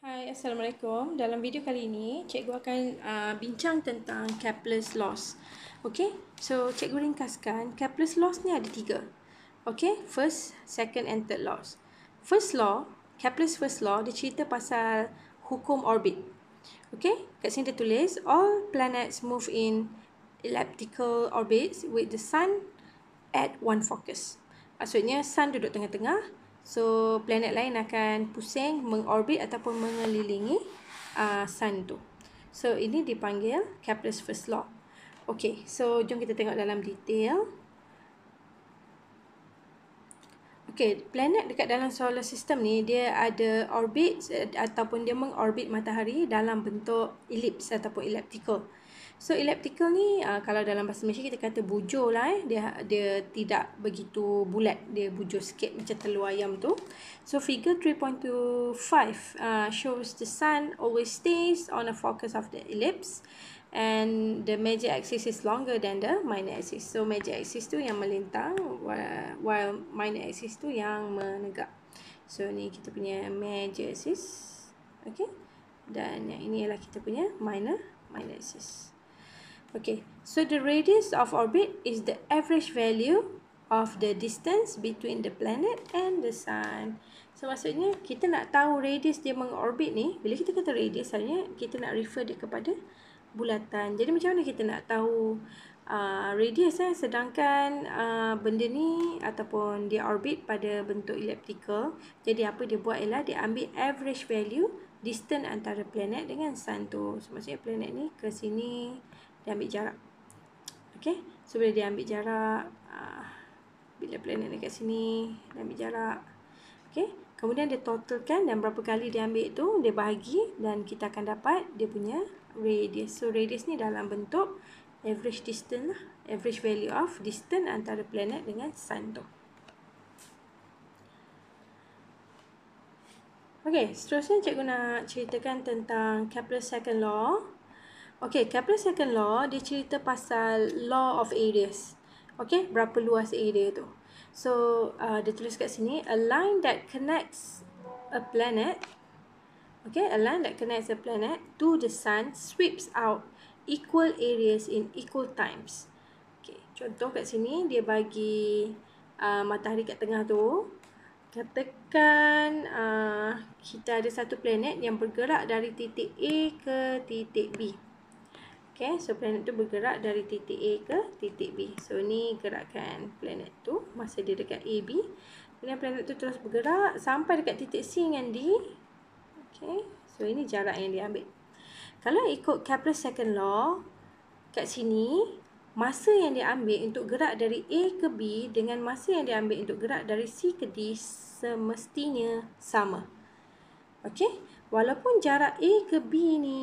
Hai, Assalamualaikum. Dalam video kali ini, cikgu akan uh, bincang tentang Kepler's Laws. Okay, so cikgu ringkaskan, Kepler's Laws ni ada tiga. Okay, first, second and third laws. First law, Kepler's first law, dia cerita pasal hukum orbit. Okay, kat sini dia tulis, all planets move in elliptical orbits with the sun at one focus. Maksudnya, sun duduk tengah-tengah, So planet lain akan pusing, mengorbit ataupun mengelilingi uh, sun tu. So ini dipanggil Kepler's first law. Okay, so jom kita tengok dalam detail. Okay, planet dekat dalam solar system ni dia ada orbit eh, ataupun dia mengorbit matahari dalam bentuk ellipse ataupun elliptical. So elliptical ni uh, kalau dalam bahasa Malaysia kita kata bujur lah eh. Dia, dia tidak begitu bulat. Dia bujur sikit macam telur ayam tu. So figure 3.25 uh, ah, shows the sun always stays on the focus of the ellipse. And the major axis is longer than the minor axis. So major axis tu yang melintang while minor axis tu yang menegak. So ni kita punya major axis. Okay. Dan yang ini ialah kita punya minor minor axis. Okay, so the radius of orbit is the average value of the distance between the planet and the sun. So, maksudnya kita nak tahu radius dia mengorbit ni. Bila kita kata radius, sebenarnya kita nak refer dia kepada bulatan. Jadi, macam mana kita nak tahu uh, radius eh? sedangkan uh, benda ni ataupun dia orbit pada bentuk elliptical. Jadi, apa dia buat ialah dia ambil average value distance antara planet dengan sun tu. So, maksudnya planet ni ke sini dia ambil jarak okey so bila dia ambil jarak uh, bila planet dekat sini dia ambil jarak okey kemudian dia totalkan dan berapa kali dia ambil tu dia bahagi dan kita akan dapat dia punya radius so radius ni dalam bentuk average distance lah average value of distance antara planet dengan sun tu Okey, seterusnya cikgu nak ceritakan tentang Kepler second law. Okay, Kepler second law dia cerita pasal law of areas. Okay, berapa luas area tu. So, uh, dia tulis kat sini, a line that connects a planet, okay, a line that connects a planet to the sun sweeps out equal areas in equal times. Okay, contoh kat sini, dia bagi uh, matahari kat tengah tu. Katakan uh, kita ada satu planet yang bergerak dari titik A ke titik B. Okay, so planet tu bergerak dari titik A ke titik B. So, ni gerakan planet tu masa dia dekat AB. Kemudian planet tu terus bergerak sampai dekat titik C dengan D. Okay, so ini jarak yang dia ambil. Kalau ikut Kepler second law, kat sini, masa yang dia ambil untuk gerak dari A ke B dengan masa yang dia ambil untuk gerak dari C ke D semestinya sama. Okay, walaupun jarak A ke B ni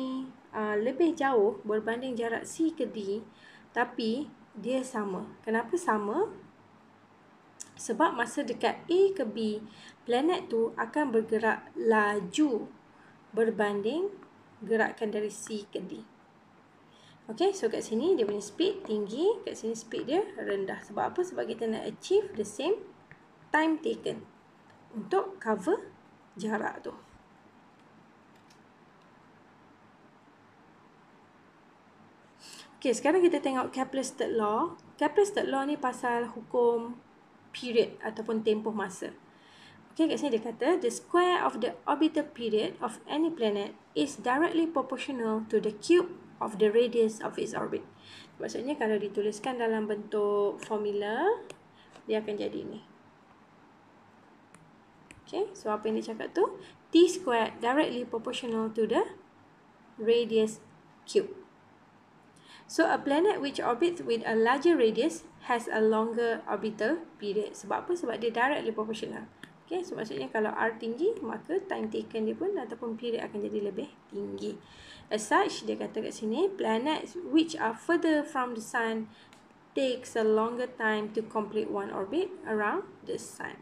uh, lebih jauh berbanding jarak C ke D tapi dia sama. Kenapa sama? Sebab masa dekat A ke B, planet tu akan bergerak laju berbanding gerakan dari C ke D. Okay, so kat sini dia punya speed tinggi, kat sini speed dia rendah. Sebab apa? Sebab kita nak achieve the same time taken untuk cover jarak tu. Okay, sekarang kita tengok Kepler's Third Law. Kepler's Third Law ni pasal hukum period ataupun tempoh masa. Okay, kat sini dia kata, the square of the orbital period of any planet is directly proportional to the cube of the radius of its orbit. Maksudnya kalau dituliskan dalam bentuk formula, dia akan jadi ni. Okay, so apa yang dia cakap tu? T squared directly proportional to the radius cube. So a planet which orbits with a larger radius has a longer orbital period. Sebab apa? Sebab dia directly proportional. Okay, so maksudnya kalau R tinggi, maka time taken dia pun ataupun period akan jadi lebih tinggi. As such, dia kata kat sini, planets which are further from the sun takes a longer time to complete one orbit around the sun.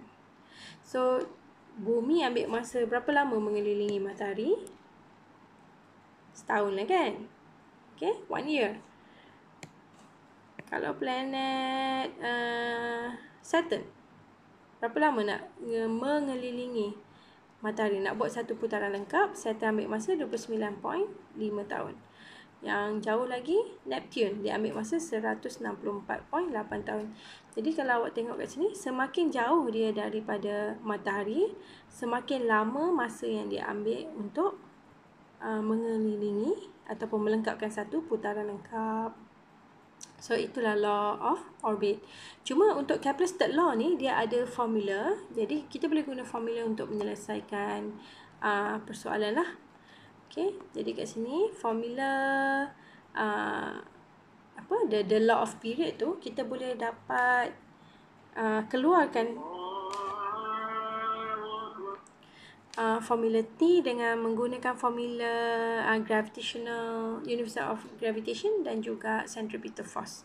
So, bumi ambil masa berapa lama mengelilingi matahari? Setahun lah kan? Okay, one year kalau planet uh, Saturn berapa lama nak mengelilingi matahari nak buat satu putaran lengkap Saturn ambil masa 29.5 tahun yang jauh lagi Neptune dia ambil masa 164.8 tahun jadi kalau awak tengok kat sini semakin jauh dia daripada matahari semakin lama masa yang dia ambil untuk uh, mengelilingi ataupun melengkapkan satu putaran lengkap So itulah law of orbit. Cuma untuk Kepler's third law ni dia ada formula. Jadi kita boleh guna formula untuk menyelesaikan uh, persoalan lah. Okay. Jadi kat sini formula uh, apa the, the law of period tu kita boleh dapat uh, keluarkan uh, formula T dengan menggunakan formula uh, gravitational universal of gravitation dan juga centripetal force.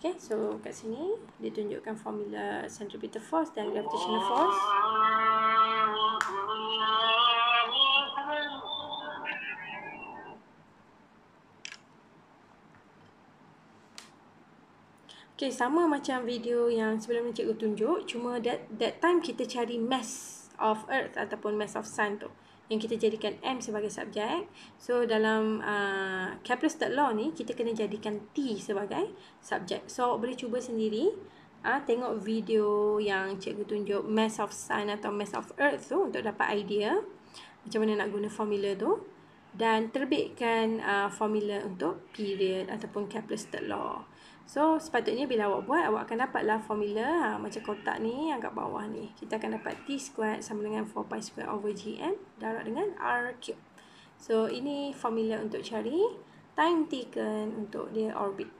Okay, so kat sini dia tunjukkan formula centripetal force dan gravitational force. Okay, sama macam video yang sebelum ni cikgu tunjuk, cuma that, that time kita cari mass of earth ataupun mass of sun tu yang kita jadikan M sebagai subjek. So dalam uh, Kepler's third law ni kita kena jadikan T sebagai subjek. So awak boleh cuba sendiri uh, tengok video yang cikgu tunjuk mass of sun atau mass of earth tu untuk dapat idea macam mana nak guna formula tu dan terbitkan uh, formula untuk period ataupun Kepler's third law. So sepatutnya bila awak buat awak akan dapatlah formula ha, macam kotak ni yang kat bawah ni. Kita akan dapat T squared sama dengan 4 pi squared over GM darab dengan R cube. So ini formula untuk cari time taken untuk dia orbit.